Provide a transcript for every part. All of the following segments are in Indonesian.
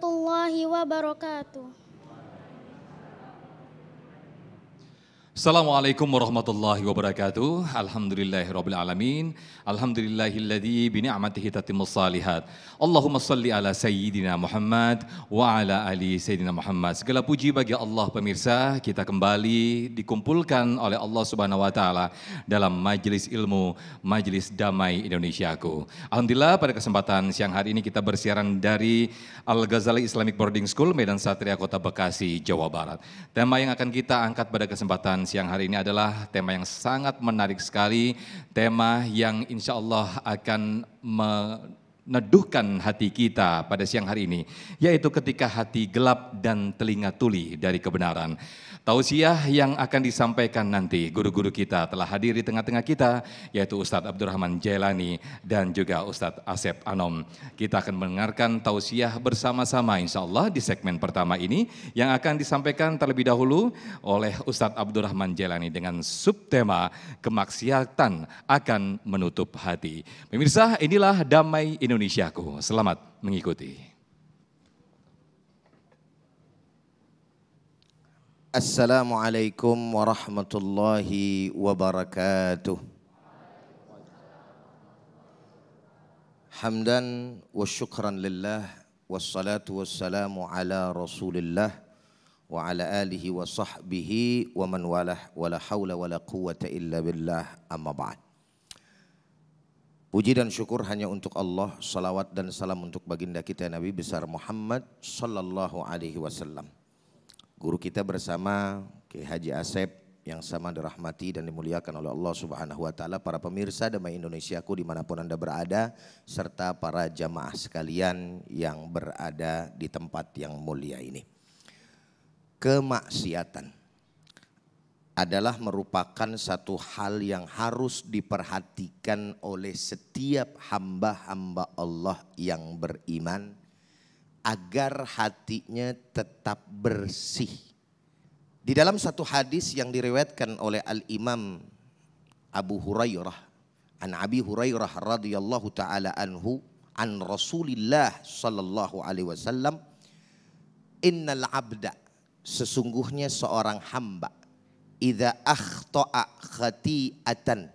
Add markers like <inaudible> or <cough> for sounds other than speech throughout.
warahmatullahi wabarakatuh Assalamualaikum warahmatullahi wabarakatuh. alamin. Alhamdulillahilladzi ni'matihi tatimul salihat. Allahumma sholli ala Sayyidina Muhammad wa ala ali Sayyidina Muhammad. Segala puji bagi Allah pemirsa. Kita kembali dikumpulkan oleh Allah subhanahu wa ta'ala dalam majelis ilmu, majelis damai Indonesiaku. Alhamdulillah pada kesempatan siang hari ini kita bersiaran dari Al-Ghazali Islamic Boarding School, Medan Satria, Kota Bekasi, Jawa Barat. Tema yang akan kita angkat pada kesempatan siang hari ini adalah tema yang sangat menarik sekali, tema yang insya Allah akan meneduhkan hati kita pada siang hari ini, yaitu ketika hati gelap dan telinga tuli dari kebenaran. Tausiah yang akan disampaikan nanti guru-guru kita telah hadir di tengah-tengah kita yaitu Ustadz Abdurrahman Jailani dan juga Ustadz Asep Anom. Kita akan mendengarkan tausiah bersama-sama insya Allah di segmen pertama ini yang akan disampaikan terlebih dahulu oleh Ustadz Abdurrahman Jailani dengan subtema kemaksiatan akan menutup hati. Pemirsa inilah damai Indonesiaku. Selamat mengikuti. Assalamualaikum warahmatullahi wabarakatuh. Hamdan wa syukran lillah wassalatu wassalamu ala Rasulillah wa ala alihi wa sahbihi wa man walah wala la haula wa la quwata illa billah amma ba'd. Puji dan syukur hanya untuk Allah, salawat dan salam untuk baginda kita Nabi besar Muhammad sallallahu alaihi wasallam Guru kita bersama Ki Haji Asep yang sama dirahmati dan dimuliakan oleh Allah Subhanahu wa taala, para pemirsa damai Indonesiaku dimanapun Anda berada serta para jamaah sekalian yang berada di tempat yang mulia ini. Kemaksiatan adalah merupakan satu hal yang harus diperhatikan oleh setiap hamba-hamba Allah yang beriman agar hatinya tetap bersih. Di dalam satu hadis yang diriwayatkan oleh Al-Imam Abu Hurairah an Abi Hurairah radhiyallahu taala anhu an Rasulillah sallallahu alaihi wasallam innal abda sesungguhnya seorang hamba idza akhta'a khati'atan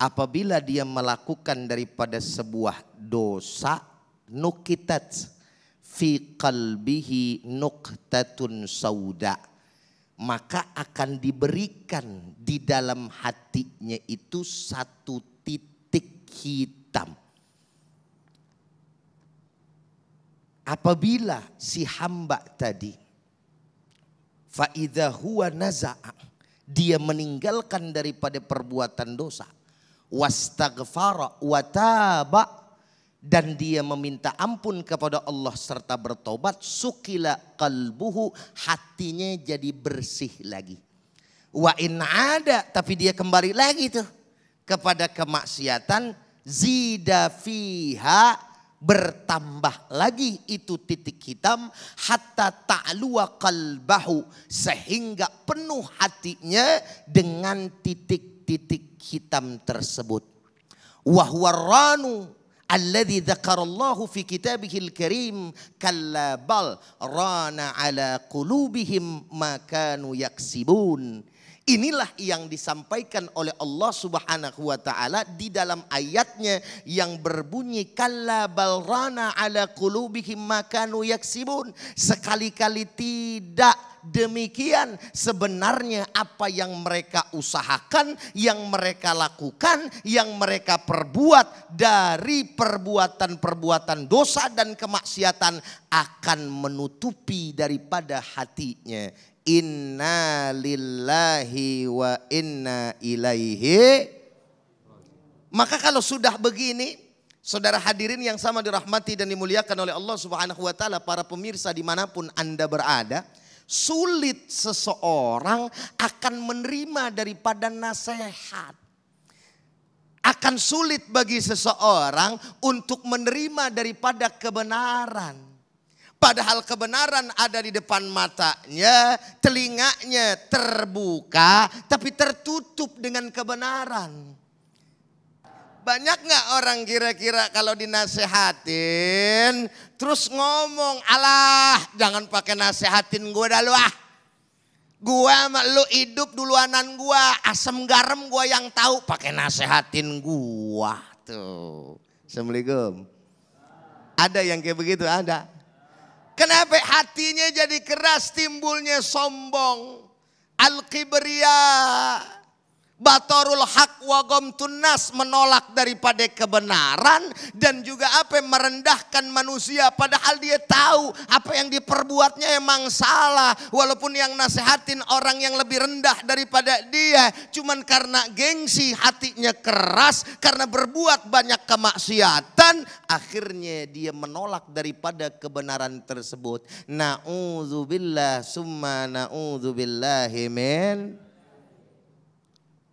apabila dia melakukan daripada sebuah dosa nukitat fi qalbihi nuqtatun sauda maka akan diberikan di dalam hatinya itu satu titik hitam apabila si hamba tadi idza huwa naza'a dia meninggalkan daripada perbuatan dosa wastaghfara wa taba dan dia meminta ampun kepada Allah serta bertobat sukila kalbuhu hatinya jadi bersih lagi wa in ada tapi dia kembali lagi tuh kepada kemaksiatan zida fiha bertambah lagi itu titik hitam hatta ta'lua kalbahu sehingga penuh hatinya dengan titik-titik hitam tersebut wahwaranu alladhi dzakarallahu fi kitabihil karim kalla bal rana ala qulubihim makanu yaksibun Inilah yang disampaikan oleh Allah Subhanahu wa taala di dalam ayatnya yang berbunyi kalla rana ala qulubihim makanu yaksibun sekali-kali tidak demikian sebenarnya apa yang mereka usahakan, yang mereka lakukan, yang mereka perbuat dari perbuatan-perbuatan dosa dan kemaksiatan akan menutupi daripada hatinya. Inna lillahi wa inna ilaihi. Maka kalau sudah begini, Saudara hadirin yang sama dirahmati dan dimuliakan oleh Allah Subhanahu wa taala, para pemirsa dimanapun Anda berada, sulit seseorang akan menerima daripada nasihat. Akan sulit bagi seseorang untuk menerima daripada kebenaran. Padahal kebenaran ada di depan matanya, telinganya terbuka, tapi tertutup dengan kebenaran. Banyak nggak orang kira-kira kalau dinasehatin terus ngomong Allah jangan pakai nasehatin gue dah lu ah. Gue sama lu hidup duluanan gue asam garam gue yang tahu pakai nasehatin gue tuh. Assalamualaikum. Ada yang kayak begitu ada. Kenapa hatinya jadi keras timbulnya sombong. Al-Kibriya Batorul hak wagom tunas menolak daripada kebenaran dan juga apa yang merendahkan manusia padahal dia tahu apa yang diperbuatnya emang salah walaupun yang nasehatin orang yang lebih rendah daripada dia cuman karena gengsi hatinya keras karena berbuat banyak kemaksiatan akhirnya dia menolak daripada kebenaran tersebut. Nauzubillah summa nauzubillahi min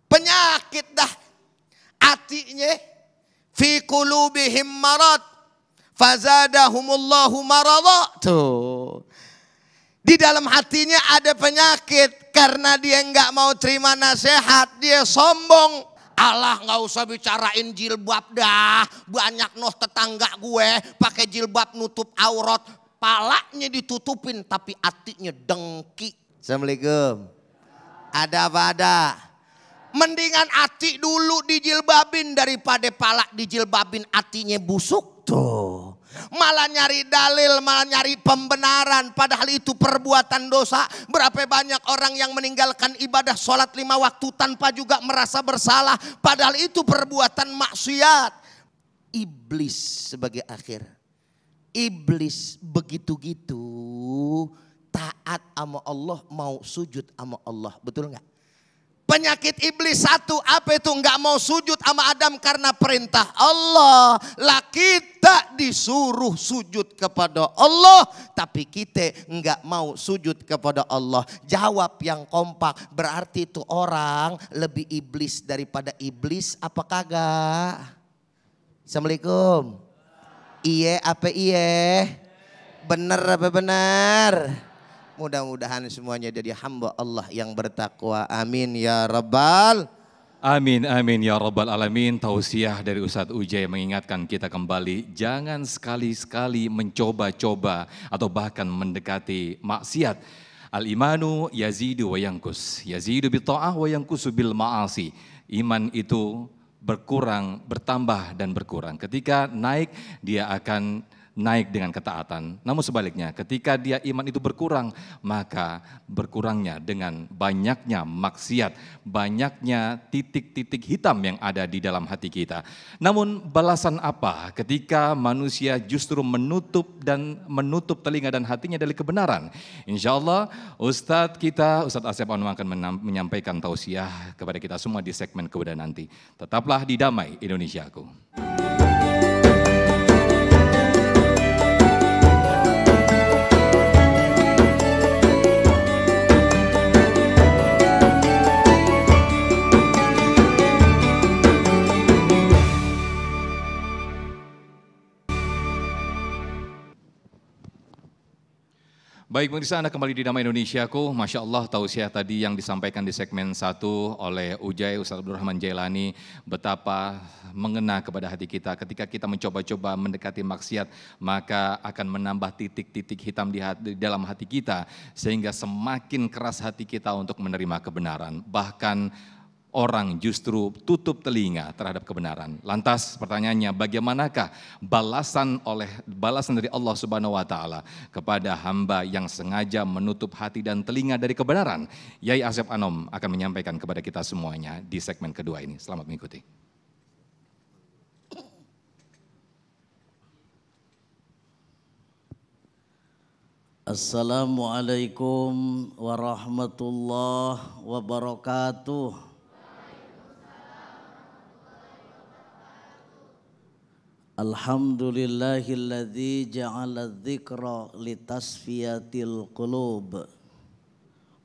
Penyakit dah. Atinya. Fi qulubihim marad. Fazadahumullahu marada Tuh. Di dalam hatinya ada penyakit. Karena dia nggak mau terima nasihat. Dia sombong. Allah nggak usah bicarain jilbab dah. Banyak noh tetangga gue pakai jilbab nutup aurat. Palanya ditutupin tapi hatinya dengki. Assalamualaikum. Ada apa ada? Mendingan ati dulu dijilbabin daripada palak dijilbabin atinya busuk tuh. Malah nyari dalil, malah nyari pembenaran. Padahal itu perbuatan dosa. Berapa banyak orang yang meninggalkan ibadah sholat lima waktu tanpa juga merasa bersalah. Padahal itu perbuatan maksiat. Iblis sebagai akhir. Iblis begitu-gitu taat sama Allah mau sujud sama Allah. Betul nggak? Penyakit iblis satu apa itu nggak mau sujud sama Adam karena perintah Allah. Lah kita disuruh sujud kepada Allah, tapi kita nggak mau sujud kepada Allah. Jawab yang kompak, berarti itu orang lebih iblis daripada iblis apa kagak? Assalamualaikum. Iye apa iye? benar apa bener? Mudah-mudahan semuanya jadi hamba Allah yang bertakwa. Amin ya rabbal. Amin, amin ya rabbal alamin. Tausiah dari Ustadz Ujai mengingatkan kita kembali, jangan sekali-sekali mencoba-coba atau bahkan mendekati maksiat. Al-imanu yazidu wayangkus, yangkus. Yazidu bito'ah wayangkusu wa bil ma'asi. Iman itu berkurang, bertambah dan berkurang. Ketika naik dia akan naik dengan ketaatan. Namun sebaliknya, ketika dia iman itu berkurang, maka berkurangnya dengan banyaknya maksiat, banyaknya titik-titik hitam yang ada di dalam hati kita. Namun balasan apa ketika manusia justru menutup dan menutup telinga dan hatinya dari kebenaran? Insya Allah Ustadz kita, Ustadz Asep Anwar akan menyampaikan tausiah kepada kita semua di segmen kemudian nanti. Tetaplah di Damai Indonesiaku. Baik pemirsa, Anda kembali di Nama Indonesia ku. Masya Allah tausiah tadi yang disampaikan di segmen satu oleh Ujai Ustaz Abdul Rahman Jailani betapa mengena kepada hati kita ketika kita mencoba-coba mendekati maksiat maka akan menambah titik-titik hitam di, hati, di dalam hati kita sehingga semakin keras hati kita untuk menerima kebenaran. Bahkan orang justru tutup telinga terhadap kebenaran. Lantas pertanyaannya bagaimanakah balasan oleh balasan dari Allah Subhanahu wa taala kepada hamba yang sengaja menutup hati dan telinga dari kebenaran? Yai Asep Anom akan menyampaikan kepada kita semuanya di segmen kedua ini. Selamat mengikuti. Assalamualaikum warahmatullahi wabarakatuh. الحمد لله الذي جعل الذكر لتصفية القلوب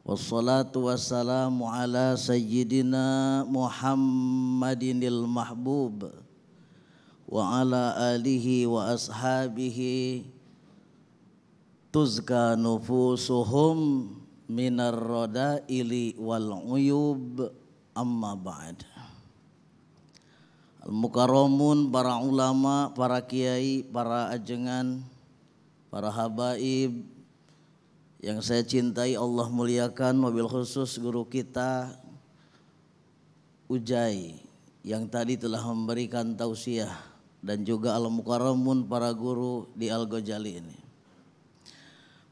والصلاة والسلام على سيدنا محمد المحبوب وعلى آله وأصحابه تزكى نفوسهم من الردائل والعيوب أما بعد al para ulama, para kiai, para ajengan, para habaib yang saya cintai Allah muliakan mobil khusus guru kita Ujai yang tadi telah memberikan tausiah dan juga al mukaromun para guru di Al-Ghazali ini.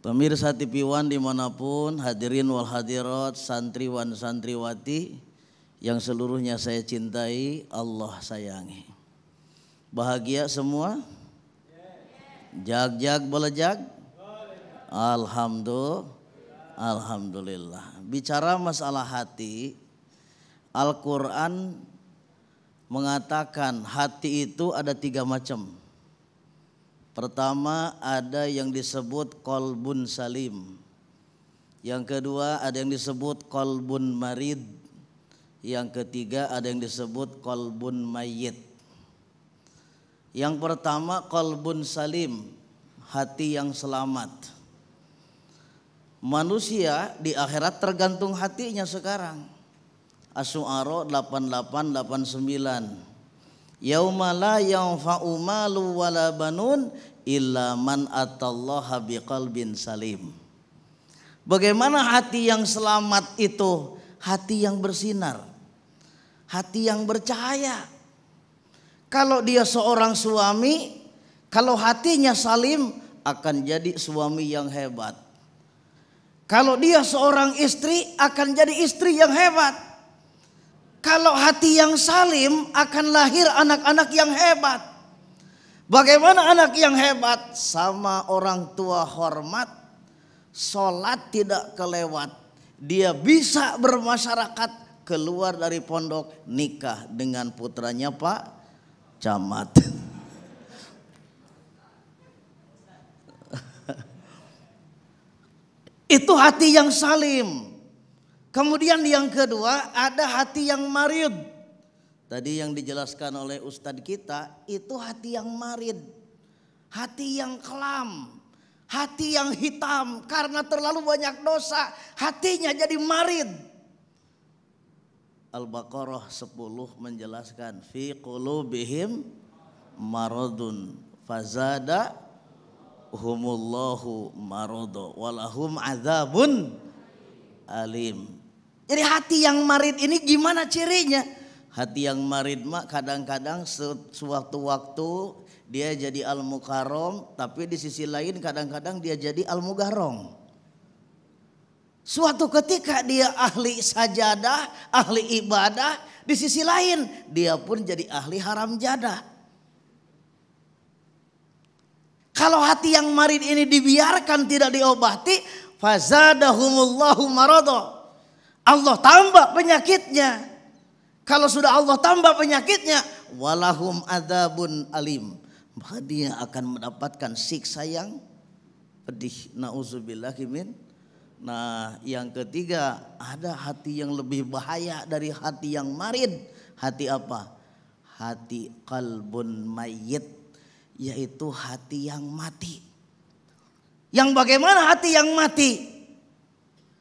Pemirsa TV One dimanapun, hadirin wal hadirat, santriwan santriwati, yang seluruhnya saya cintai, Allah sayangi. Bahagia semua? Jag-jag jag? Alhamdulillah. Alhamdulillah. Bicara masalah hati, Al-Quran mengatakan hati itu ada tiga macam. Pertama ada yang disebut kolbun salim. Yang kedua ada yang disebut kolbun marid. Yang ketiga ada yang disebut kolbun mayit. Yang pertama kolbun salim, hati yang selamat. Manusia di akhirat tergantung hatinya sekarang. as 8889. Yauma la yanfa'u malu wala banun illa man atallaha biqalbin salim. Bagaimana hati yang selamat itu? Hati yang bersinar hati yang bercahaya. Kalau dia seorang suami, kalau hatinya salim akan jadi suami yang hebat. Kalau dia seorang istri akan jadi istri yang hebat. Kalau hati yang salim akan lahir anak-anak yang hebat. Bagaimana anak yang hebat sama orang tua hormat, sholat tidak kelewat. Dia bisa bermasyarakat keluar dari pondok nikah dengan putranya Pak Camat. <laughs> Itu hati yang salim. Kemudian yang kedua ada hati yang marid. Tadi yang dijelaskan oleh Ustadz kita itu hati yang marid. Hati yang kelam. Hati yang hitam karena terlalu banyak dosa. Hatinya jadi marid Al-Baqarah 10 menjelaskan fi qulubihim maradun fazada humullahu marodo walahum azabun alim. Jadi hati yang marid ini gimana cirinya? Hati yang marid mah kadang-kadang suatu waktu dia jadi al-mukarom tapi di sisi lain kadang-kadang dia jadi al-mugarom. Suatu ketika dia ahli sajadah, ahli ibadah, di sisi lain dia pun jadi ahli haram jadah. Kalau hati yang marid ini dibiarkan tidak diobati, fazadahumullahu marado. Allah tambah penyakitnya. Kalau sudah Allah tambah penyakitnya, walahum adabun alim. Maka dia akan mendapatkan siksa yang pedih. Nauzubillahimin Nah, yang ketiga, ada hati yang lebih bahaya dari hati yang marid. Hati apa? Hati kalbun mayit, yaitu hati yang mati. Yang bagaimana hati yang mati?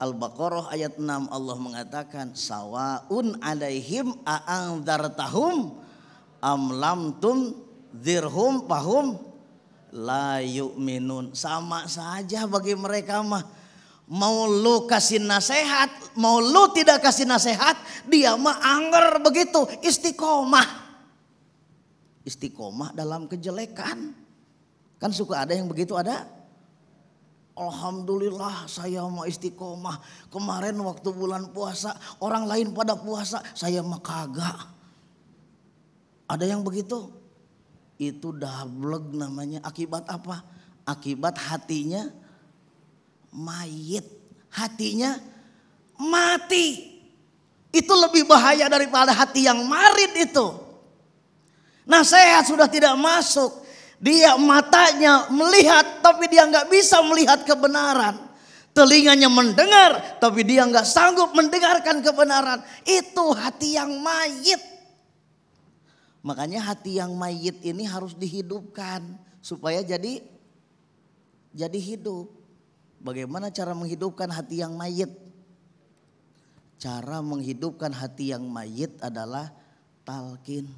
Al-Baqarah ayat 6 Allah mengatakan sawaun alaihim aang am lam tum dirhum pahum la yu'minun. Sama saja bagi mereka mah Mau lu kasih nasihat, mau lu tidak kasih nasihat, dia mah anger begitu, istiqomah. Istiqomah dalam kejelekan. Kan suka ada yang begitu ada. Alhamdulillah saya mau istiqomah. Kemarin waktu bulan puasa, orang lain pada puasa, saya mah kagak. Ada yang begitu? Itu blog namanya. Akibat apa? Akibat hatinya mayit. Hatinya mati. Itu lebih bahaya daripada hati yang marit itu. nah sehat sudah tidak masuk. Dia matanya melihat tapi dia nggak bisa melihat kebenaran. Telinganya mendengar tapi dia nggak sanggup mendengarkan kebenaran. Itu hati yang mayit. Makanya hati yang mayit ini harus dihidupkan supaya jadi jadi hidup. Bagaimana cara menghidupkan hati yang mayit? Cara menghidupkan hati yang mayit adalah talkin.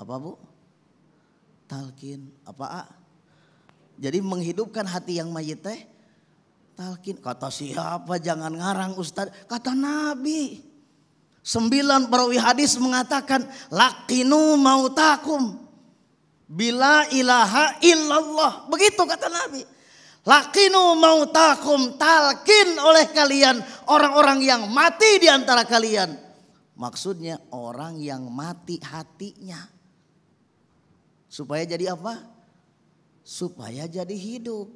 Apa bu? Talkin. Apa A? Jadi menghidupkan hati yang mayit teh talkin. Kata siapa jangan ngarang Ustaz. Kata Nabi. Sembilan perawi hadis mengatakan lakinu mautakum bila ilaha illallah. Begitu kata Nabi. Lakinu mau takum talkin oleh kalian orang-orang yang mati di antara kalian. Maksudnya orang yang mati hatinya. Supaya jadi apa? Supaya jadi hidup.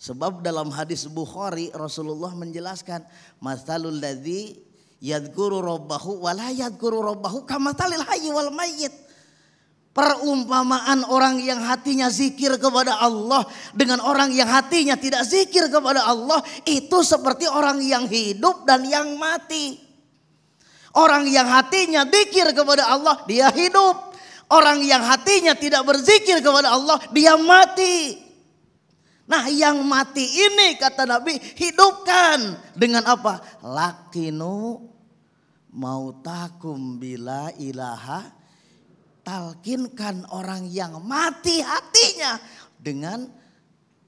Sebab dalam hadis Bukhari Rasulullah menjelaskan. Mathalul ladhi yadguru robbahu wa yadguru robbahu kamatalil hayi wal mayyit. Perumpamaan orang yang hatinya zikir kepada Allah dengan orang yang hatinya tidak zikir kepada Allah itu seperti orang yang hidup dan yang mati. Orang yang hatinya zikir kepada Allah dia hidup. Orang yang hatinya tidak berzikir kepada Allah dia mati. Nah yang mati ini kata Nabi hidupkan dengan apa? Lakinu mautakum bila ilaha talkinkan orang yang mati hatinya dengan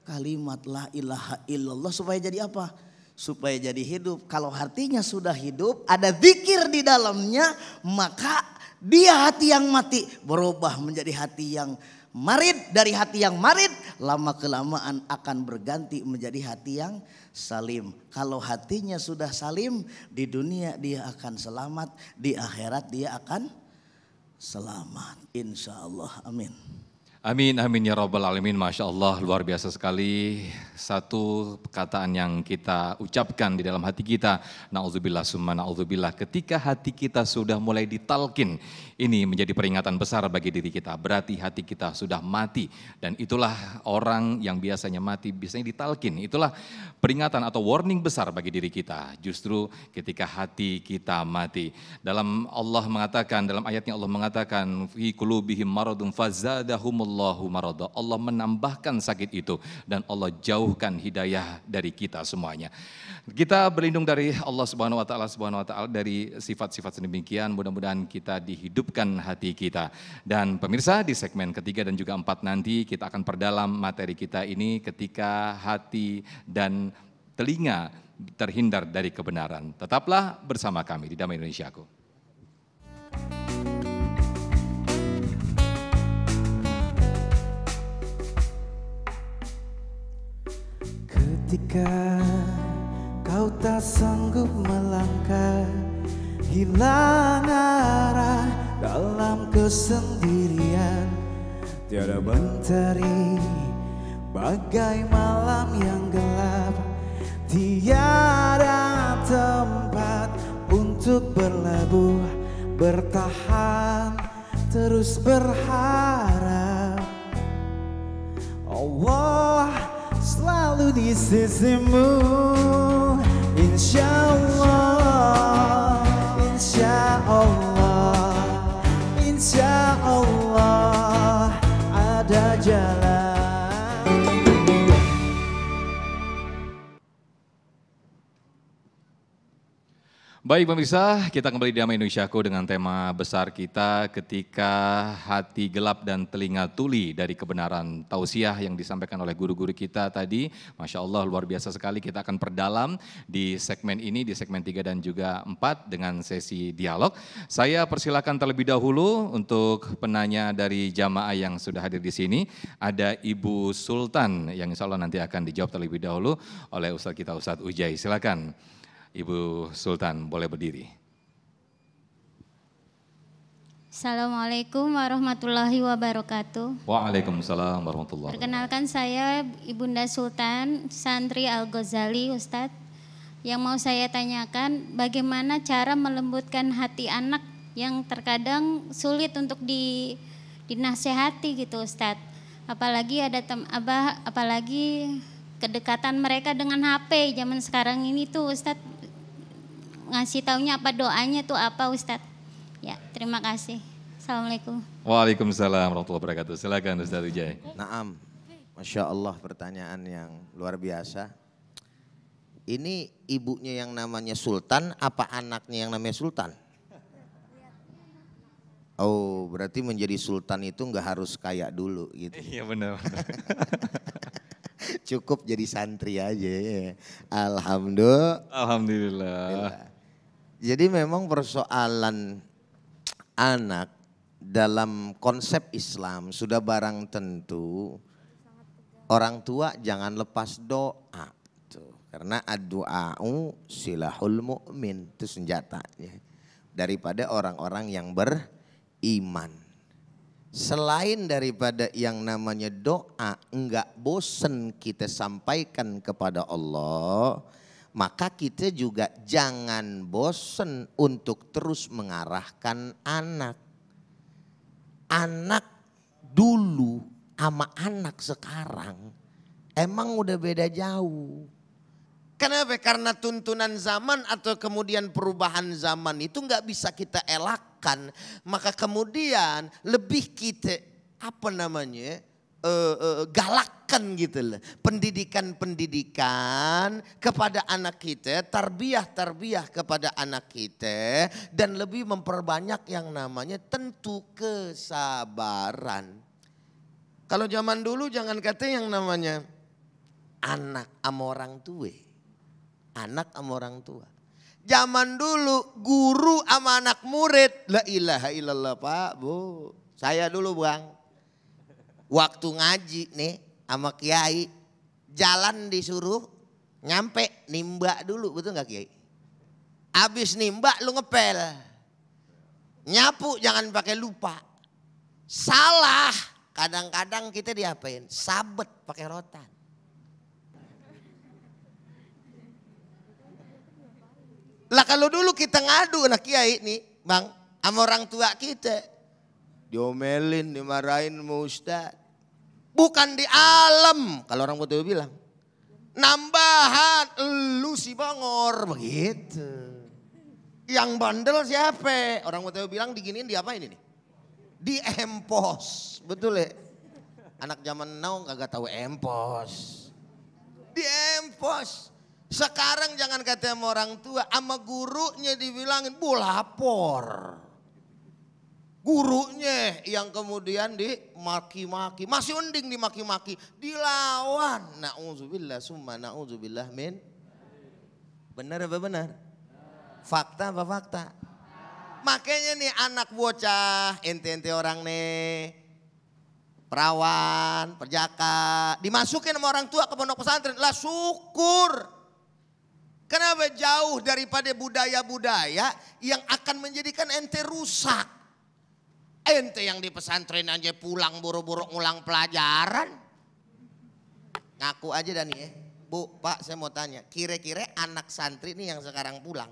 kalimat la ilaha illallah supaya jadi apa? Supaya jadi hidup. Kalau hatinya sudah hidup, ada zikir di dalamnya, maka dia hati yang mati berubah menjadi hati yang marid dari hati yang marid lama kelamaan akan berganti menjadi hati yang salim. Kalau hatinya sudah salim di dunia dia akan selamat, di akhirat dia akan selamat. Insya Allah. Amin. Amin, amin ya Rabbal 'Alamin. Masya Allah, luar biasa sekali. Satu perkataan yang kita ucapkan di dalam hati kita. Na'udzubillah summa na'udzubillah. Ketika hati kita sudah mulai ditalkin, ini menjadi peringatan besar bagi diri kita. Berarti hati kita sudah mati. Dan itulah orang yang biasanya mati, biasanya ditalkin. Itulah peringatan atau warning besar bagi diri kita. Justru ketika hati kita mati. Dalam Allah mengatakan, dalam ayatnya Allah mengatakan, Fi kulubihim maradun fazadahumullah Allahu marada. Allah menambahkan sakit itu dan Allah jauhkan hidayah dari kita semuanya. Kita berlindung dari Allah Subhanahu wa taala Subhanahu wa taala dari sifat-sifat sedemikian. Mudah-mudahan kita dihidupkan hati kita. Dan pemirsa di segmen ketiga dan juga empat nanti kita akan perdalam materi kita ini ketika hati dan telinga terhindar dari kebenaran. Tetaplah bersama kami di Damai Indonesiaku. Ketika kau tak sanggup melangkah Hilang arah dalam kesendirian Tiada mentari bagai malam yang gelap Tiada tempat untuk berlabuh Bertahan terus berharap Allah selalu di sisimu Insya Allah Insya Allah Insya Allah ada jalan Baik pemirsa, kita kembali di Amai Indonesiaku dengan tema besar kita ketika hati gelap dan telinga tuli dari kebenaran tausiah yang disampaikan oleh guru-guru kita tadi. Masya Allah luar biasa sekali kita akan perdalam di segmen ini, di segmen 3 dan juga 4 dengan sesi dialog. Saya persilakan terlebih dahulu untuk penanya dari jamaah yang sudah hadir di sini. Ada Ibu Sultan yang insya Allah nanti akan dijawab terlebih dahulu oleh Ustadz kita Ustadz Ujai. Silakan. Ibu Sultan boleh berdiri. Assalamualaikum warahmatullahi wabarakatuh. Waalaikumsalam warahmatullahi wabarakatuh. Perkenalkan saya Ibunda Sultan, santri Al-Ghazali Ustadz. Yang mau saya tanyakan bagaimana cara melembutkan hati anak yang terkadang sulit untuk di, dinasehati gitu Ustadz. Apalagi ada tem, abah, apalagi kedekatan mereka dengan HP zaman sekarang ini tuh Ustadz ngasih taunya apa doanya tuh apa Ustaz. Ya, terima kasih. Assalamualaikum. Waalaikumsalam warahmatullahi wabarakatuh. Silakan Ustaz Ujai. Naam. Masya Allah pertanyaan yang luar biasa. Ini ibunya yang namanya Sultan apa anaknya yang namanya Sultan? Oh, berarti menjadi sultan itu nggak harus kaya dulu gitu. Iya benar. <laughs> Cukup jadi santri aja. Ya. Alhamdulillah. Alhamdulillah. Jadi memang persoalan anak dalam konsep Islam sudah barang tentu orang tua jangan lepas doa tuh karena ad-du'a'u silahul mu'min itu senjatanya daripada orang-orang yang beriman selain daripada yang namanya doa enggak bosan kita sampaikan kepada Allah maka kita juga jangan bosen untuk terus mengarahkan anak. Anak dulu sama anak sekarang emang udah beda jauh. Kenapa? Karena tuntunan zaman atau kemudian perubahan zaman itu nggak bisa kita elakkan. Maka kemudian lebih kita apa namanya uh, uh, galakkan gitu loh. Pendidikan-pendidikan kepada anak kita, tarbiyah-tarbiyah kepada anak kita dan lebih memperbanyak yang namanya tentu kesabaran. Kalau zaman dulu jangan kata yang namanya anak sama orang tua. Anak sama orang tua. Zaman dulu guru sama anak murid. La ilaha illallah pak bu. Saya dulu bang waktu ngaji nih sama kiai jalan disuruh nyampe nimba dulu betul nggak kiai? Abis nimba lu ngepel. Nyapu jangan pakai lupa. Salah kadang-kadang kita diapain? Sabet pakai rotan. Lah kalau dulu kita ngadu anak kiai nih bang sama orang tua kita Diomelin, dimarahin sama Ustaz. Bukan di alam, kalau orang putih bilang. Nambahan, lu si bangor, begitu. Yang bandel siapa? Orang putih bilang diginiin di apa ini Di empos, betul ya? Anak zaman now gak tau empos. Di empos. Sekarang jangan kata sama orang tua, sama gurunya dibilangin, bu lapor gurunya yang kemudian dimaki-maki, masih unding dimaki-maki, dilawan. Na'udzubillah summa na'udzubillah min. Benar apa benar? Fakta apa fakta? Makanya nih anak bocah, ente-ente orang nih, perawan, perjaka, dimasukin sama orang tua ke pondok pesantren, lah syukur. Kenapa jauh daripada budaya-budaya yang akan menjadikan ente rusak. Ente yang di pesantren aja pulang buru-buru ngulang pelajaran. Ngaku aja Dani ya. Bu, Pak saya mau tanya. Kira-kira anak santri ini yang sekarang pulang.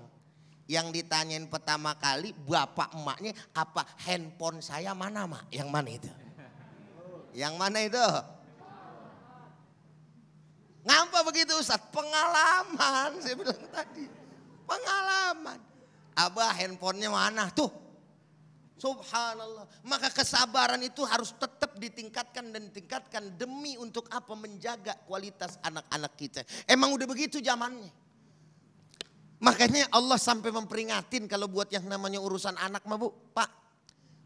Yang ditanyain pertama kali bapak emaknya apa handphone saya mana mak? Yang mana itu? Yang mana itu? Ngapa begitu Ustaz? Pengalaman saya bilang tadi. Pengalaman. Abah handphonenya mana? Tuh Subhanallah. Maka kesabaran itu harus tetap ditingkatkan dan ditingkatkan demi untuk apa menjaga kualitas anak-anak kita. Emang udah begitu zamannya. Makanya Allah sampai memperingatin kalau buat yang namanya urusan anak mah bu, pak.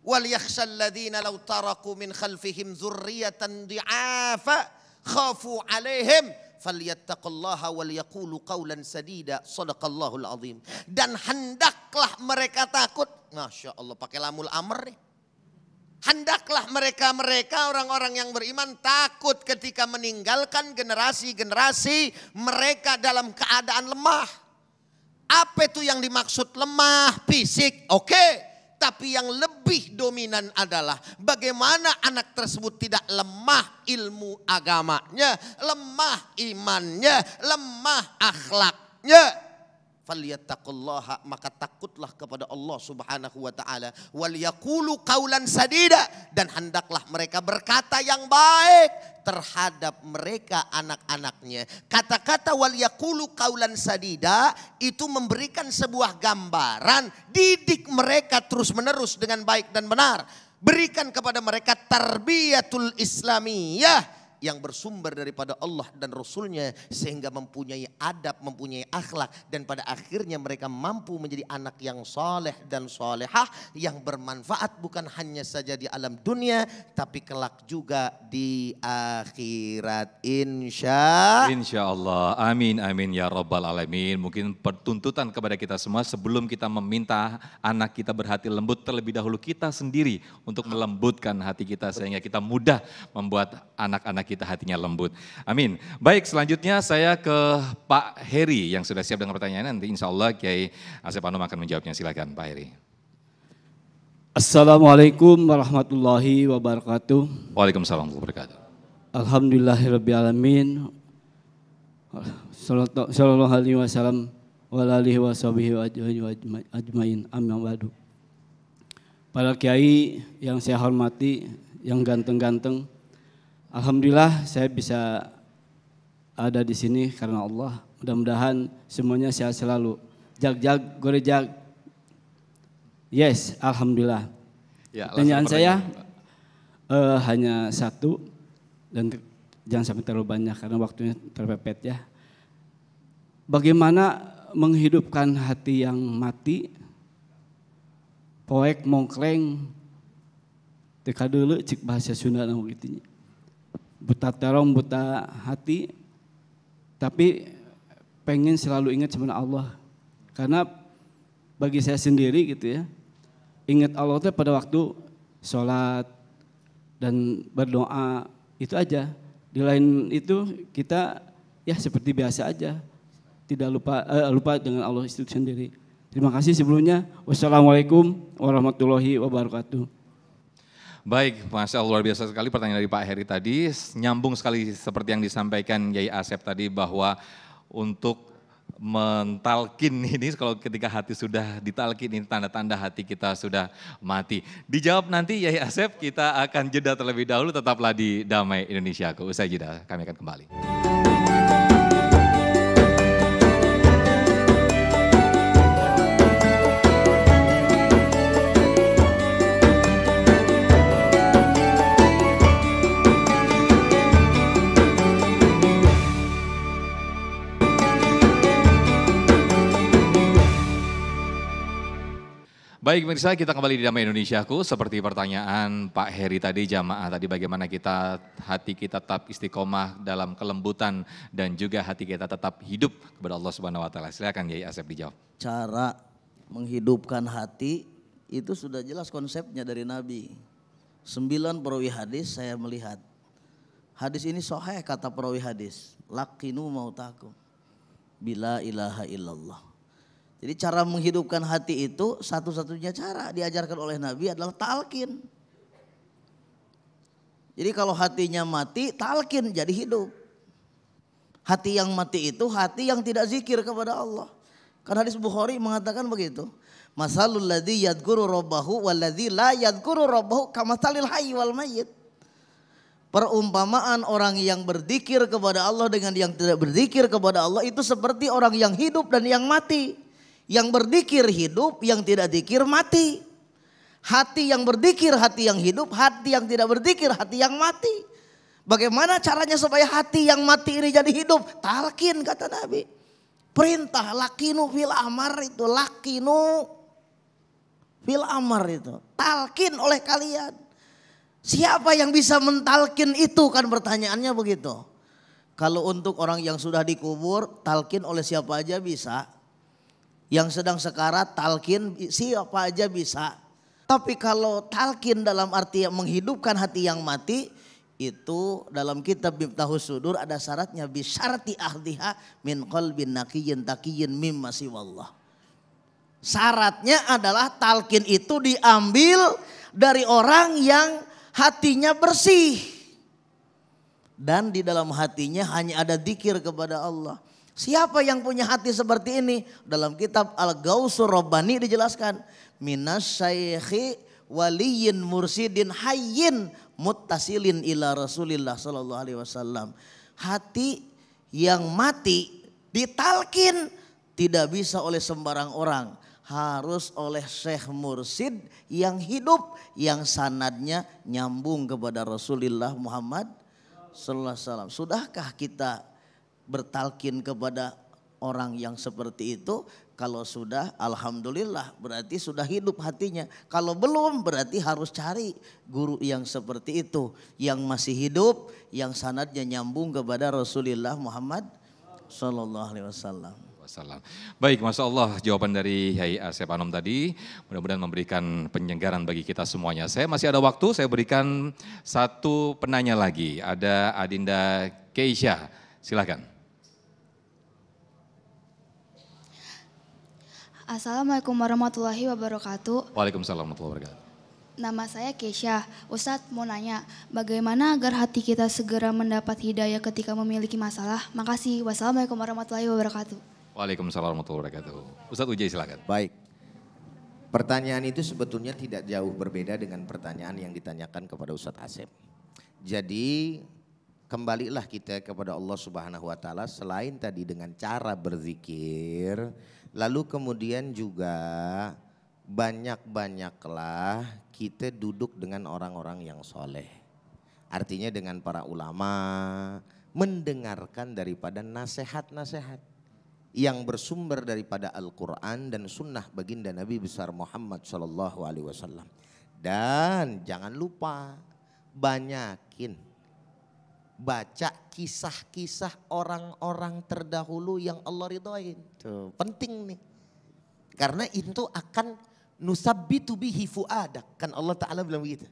Wal yakhshalladzina law taraku min khalfihim dzurriatan di'afa khafu alaihim falyattaqullaha wal yaqulu qawlan sadida sadaqallahul azim. Dan hendak hendaklah mereka takut. Masya Allah pakai lamul amr nih. Hendaklah mereka-mereka orang-orang yang beriman takut ketika meninggalkan generasi-generasi mereka dalam keadaan lemah. Apa itu yang dimaksud lemah fisik? Oke. Okay. Tapi yang lebih dominan adalah bagaimana anak tersebut tidak lemah ilmu agamanya, lemah imannya, lemah akhlaknya falyattaqullaha maka takutlah kepada Allah Subhanahu wa taala wal kaulan sadida dan hendaklah mereka berkata yang baik terhadap mereka anak-anaknya. Kata-kata wal kaulan sadida itu memberikan sebuah gambaran didik mereka terus-menerus dengan baik dan benar. Berikan kepada mereka tarbiyatul islamiyah yang bersumber daripada Allah dan Rasulnya sehingga mempunyai adab, mempunyai akhlak dan pada akhirnya mereka mampu menjadi anak yang soleh dan solehah yang bermanfaat bukan hanya saja di alam dunia tapi kelak juga di akhirat insya insya Allah amin amin ya robbal alamin mungkin pertuntutan kepada kita semua sebelum kita meminta anak kita berhati lembut terlebih dahulu kita sendiri untuk melembutkan hati kita sehingga kita mudah membuat anak-anak kita hatinya lembut. Amin. Baik, selanjutnya saya ke Pak Heri yang sudah siap dengan pertanyaan. Nanti insya Allah Kiai Asep Anum akan menjawabnya. Silakan Pak Heri. Assalamualaikum warahmatullahi wabarakatuh. Waalaikumsalam warahmatullahi wabarakatuh. Alhamdulillahirrabbilalamin. Sallallahu alaihi wasallam wa alihi wa sahbihi wa ajmain. Amin Para kiai yang saya hormati, yang ganteng-ganteng, Alhamdulillah saya bisa ada di sini karena Allah. Mudah-mudahan semuanya sehat selalu. Jag-jag, gorejag. Yes, Alhamdulillah. Ya, Pertanyaan saya uh, hanya satu dan jangan sampai terlalu banyak karena waktunya terpepet ya. Bagaimana menghidupkan hati yang mati? Poek mongkleng teka dulu cik bahasa Sunda namun gitu buta terong, buta hati, tapi pengen selalu ingat sebenarnya Allah. Karena bagi saya sendiri gitu ya, ingat Allah itu pada waktu sholat dan berdoa itu aja. Di lain itu kita ya seperti biasa aja, tidak lupa eh, lupa dengan Allah itu sendiri. Terima kasih sebelumnya. Wassalamualaikum warahmatullahi wabarakatuh. Baik, Masya Allah oh, luar biasa sekali pertanyaan dari Pak Heri tadi. Nyambung sekali seperti yang disampaikan Yai Asep tadi bahwa untuk mentalkin <laughs> ini kalau ketika hati sudah ditalkin ini tanda-tanda hati kita sudah mati. Dijawab nanti Yai Asep kita akan jeda terlebih dahulu tetaplah di Damai Indonesia. Usai jeda kami akan kembali. Baik pemirsa, kita kembali di Damai Indonesiaku. Seperti pertanyaan Pak Heri tadi jamaah tadi bagaimana kita hati kita tetap istiqomah dalam kelembutan dan juga hati kita tetap hidup kepada Allah Subhanahu wa taala. Silakan Yai Asep dijawab. Cara menghidupkan hati itu sudah jelas konsepnya dari Nabi. Sembilan perawi hadis saya melihat. Hadis ini soheh kata perawi hadis. Lakinu mautakum. Bila ilaha illallah jadi cara menghidupkan hati itu satu-satunya cara diajarkan oleh Nabi adalah talkin. Jadi kalau hatinya mati, talkin jadi hidup. Hati yang mati itu hati yang tidak zikir kepada Allah. Karena hadis Bukhari mengatakan begitu. Masalul ladzi yadhkuru rabbahu wal ladzi la yadhkuru rabbahu kamasalil hayy wal mayyit. Perumpamaan orang yang berzikir kepada Allah dengan yang tidak berzikir kepada Allah itu seperti orang yang hidup dan yang mati. Yang berdikir hidup, yang tidak dikir mati. Hati yang berdikir, hati yang hidup, hati yang tidak berdikir, hati yang mati. Bagaimana caranya supaya hati yang mati ini jadi hidup? Talkin kata Nabi. Perintah lakinu fil amar itu, lakinu fil amar itu. Talkin oleh kalian. Siapa yang bisa mentalkin itu kan pertanyaannya begitu. Kalau untuk orang yang sudah dikubur, talkin oleh siapa aja bisa. Yang sedang sekarat talkin siapa aja bisa. Tapi kalau talkin dalam arti yang menghidupkan hati yang mati itu dalam kitab Miftahus Sudur ada syaratnya bisyarti ahdiha min qalbin naqiyyin taqiyyin mimma siwallah. Syaratnya adalah talkin itu diambil dari orang yang hatinya bersih. Dan di dalam hatinya hanya ada dikir kepada Allah Siapa yang punya hati seperti ini? Dalam kitab al gawsur Rabbani dijelaskan. Minas waliyin mursidin hayyin muttasilin ila rasulillah sallallahu alaihi wasallam. Hati yang mati ditalkin tidak bisa oleh sembarang orang. Harus oleh Syekh Mursid yang hidup yang sanadnya nyambung kepada Rasulullah Muhammad sallallahu alaihi wasallam. Sudahkah kita bertalkin kepada orang yang seperti itu kalau sudah alhamdulillah berarti sudah hidup hatinya. Kalau belum berarti harus cari guru yang seperti itu yang masih hidup, yang sanatnya nyambung kepada Rasulullah Muhammad sallallahu alaihi wasallam. Baik, Masya Allah jawaban dari Yai Asep Anom tadi mudah-mudahan memberikan penyegaran bagi kita semuanya. Saya masih ada waktu, saya berikan satu penanya lagi. Ada Adinda Keisha, silakan. Assalamualaikum warahmatullahi wabarakatuh. Waalaikumsalam warahmatullahi wabarakatuh. Nama saya Kesha. Ustadz mau nanya, bagaimana agar hati kita segera mendapat hidayah ketika memiliki masalah? Makasih. Wassalamualaikum warahmatullahi wabarakatuh. Waalaikumsalam warahmatullahi wabarakatuh. Ustadz Ujai silakan. Baik. Pertanyaan itu sebetulnya tidak jauh berbeda dengan pertanyaan yang ditanyakan kepada Ustadz Asep. Jadi kembalilah kita kepada Allah Subhanahu wa taala selain tadi dengan cara berzikir, lalu kemudian juga banyak-banyaklah kita duduk dengan orang-orang yang soleh. Artinya dengan para ulama, mendengarkan daripada nasihat-nasihat yang bersumber daripada Al-Quran dan sunnah baginda Nabi besar Muhammad Shallallahu Alaihi Wasallam. Dan jangan lupa banyakin baca kisah-kisah orang-orang terdahulu yang Allah ridhoin. penting nih. Karena itu akan nusabbitu bihi fuadak. Kan Allah Ta'ala bilang begitu.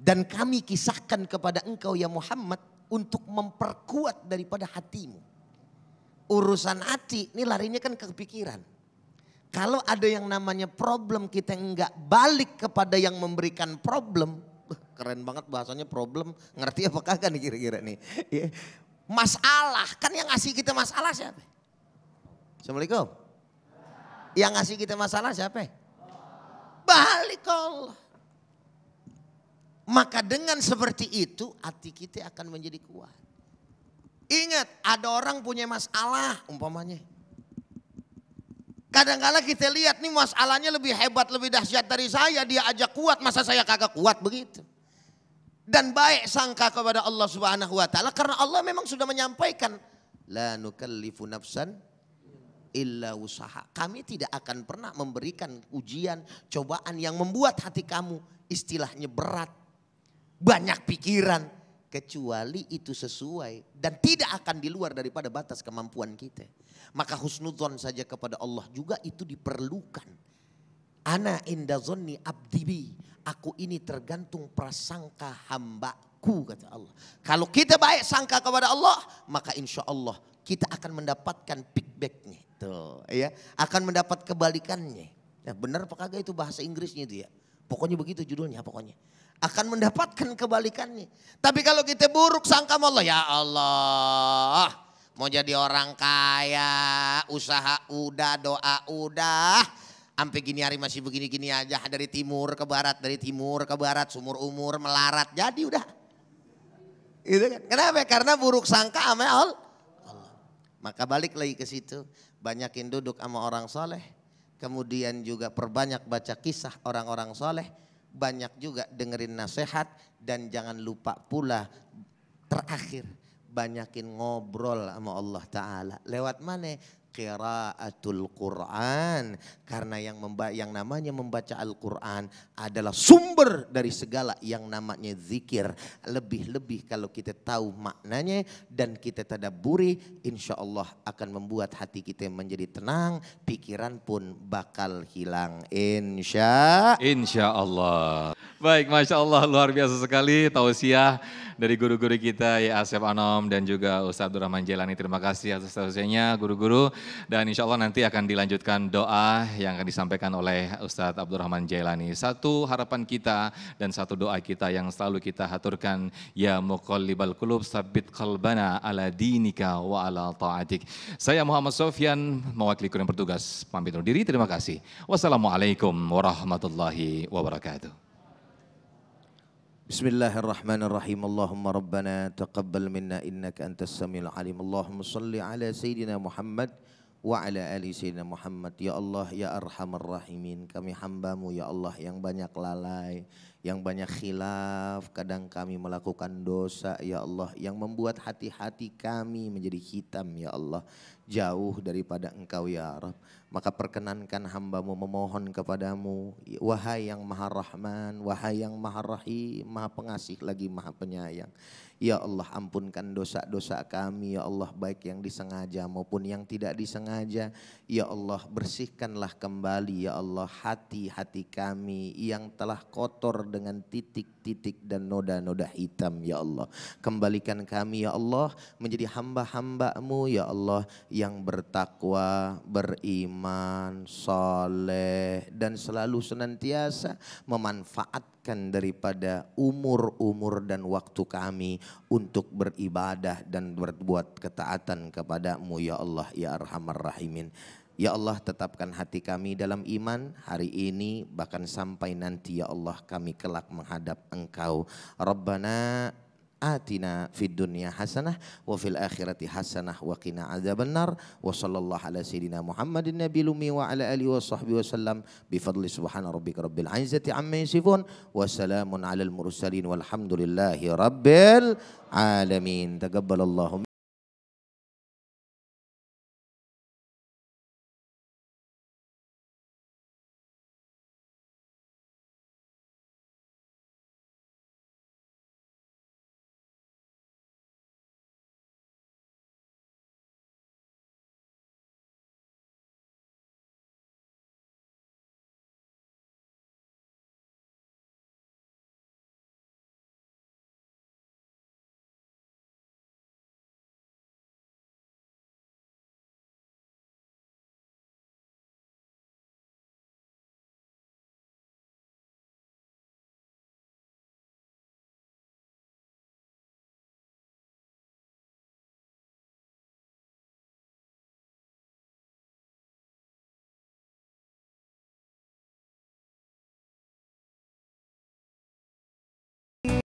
Dan kami kisahkan kepada engkau ya Muhammad untuk memperkuat daripada hatimu. Urusan hati ini larinya kan ke pikiran. Kalau ada yang namanya problem kita enggak balik kepada yang memberikan problem, keren banget bahasanya problem. Ngerti apa kagak nih kira-kira nih. Iya. masalah, kan yang ngasih kita masalah siapa? Assalamualaikum. Yang ngasih kita masalah siapa? Balik Allah. Maka dengan seperti itu hati kita akan menjadi kuat. Ingat ada orang punya masalah umpamanya. kadang -kadang kita lihat nih masalahnya lebih hebat, lebih dahsyat dari saya. Dia ajak kuat, masa saya kagak kuat begitu dan baik sangka kepada Allah Subhanahu wa taala karena Allah memang sudah menyampaikan la nukallifu nafsan illa usaha. Kami tidak akan pernah memberikan ujian, cobaan yang membuat hati kamu istilahnya berat, banyak pikiran kecuali itu sesuai dan tidak akan di luar daripada batas kemampuan kita. Maka husnudzon saja kepada Allah juga itu diperlukan. Ana inda zonni abdibi. Aku ini tergantung prasangka hambaku kata Allah. Kalau kita baik sangka kepada Allah, maka insya Allah kita akan mendapatkan feedbacknya. Tuh, ya. Akan mendapat kebalikannya. Nah, benar apa kagak itu bahasa Inggrisnya itu ya. Pokoknya begitu judulnya pokoknya. Akan mendapatkan kebalikannya. Tapi kalau kita buruk sangka sama Allah, ya Allah. Mau jadi orang kaya, usaha udah, doa udah sampai gini hari masih begini-gini aja dari timur ke barat, dari timur ke barat, sumur umur melarat. Jadi udah. itu kan. Kenapa? Karena buruk sangka sama Allah. Maka balik lagi ke situ, banyakin duduk sama orang soleh, kemudian juga perbanyak baca kisah orang-orang soleh, banyak juga dengerin nasihat, dan jangan lupa pula terakhir, banyakin ngobrol sama Allah Ta'ala. Lewat mana? qiraatul Quran karena yang memba yang namanya membaca Al-Qur'an adalah sumber dari segala yang namanya zikir lebih-lebih kalau kita tahu maknanya dan kita tadaburi insya Allah akan membuat hati kita menjadi tenang pikiran pun bakal hilang insya insya Allah baik masya Allah luar biasa sekali tausiah dari guru-guru kita ya Asep Anom dan juga Ustaz Abdurrahman Jelani terima kasih atas tausiahnya guru-guru dan insya Allah nanti akan dilanjutkan doa yang akan disampaikan oleh Ustadz Abdurrahman Jailani. Satu harapan kita dan satu doa kita yang selalu kita haturkan. Ya muqallibal kulub sabit kalbana ala dinika wa ala ta'atik. Saya Muhammad Sofyan, mewakili kurang bertugas pamit undur diri. Terima kasih. Wassalamualaikum warahmatullahi wabarakatuh. بسم الله الرحمن الرحيم اللهم ربنا تقبل منا إنك أنت السميع العليم اللهم صل على سيدنا محمد wa ala ali sayyidina Muhammad ya Allah ya arhamar rahimin kami hambamu ya Allah yang banyak lalai yang banyak khilaf kadang kami melakukan dosa ya Allah yang membuat hati-hati kami menjadi hitam ya Allah jauh daripada engkau ya Rabb maka perkenankan hambamu memohon kepadamu wahai yang maha rahman wahai yang maha rahim maha pengasih lagi maha penyayang Ya Allah ampunkan dosa-dosa kami, Ya Allah baik yang disengaja maupun yang tidak disengaja. Ya Allah bersihkanlah kembali, Ya Allah hati-hati kami yang telah kotor dengan titik-titik dan noda-noda hitam, Ya Allah. Kembalikan kami, Ya Allah menjadi hamba-hambamu, Ya Allah yang bertakwa, beriman, soleh, dan selalu senantiasa memanfaatkan menyempatkan daripada umur-umur dan waktu kami untuk beribadah dan berbuat ketaatan kepadamu ya Allah ya Arhamar Rahimin. Ya Allah tetapkan hati kami dalam iman hari ini bahkan sampai nanti ya Allah kami kelak menghadap engkau. Rabbana atina fid dunya hasanah wa fil akhirati hasanah wa qina adzabannar wa sallallahu ala sayidina Muhammadin nabiyil ummi wa ala alihi wa sahbihi wasallam bi fadli subhana rabbika rabbil izzati amma yasifun wa salamun alal mursalin walhamdulillahi rabbil alamin taqabbalallahu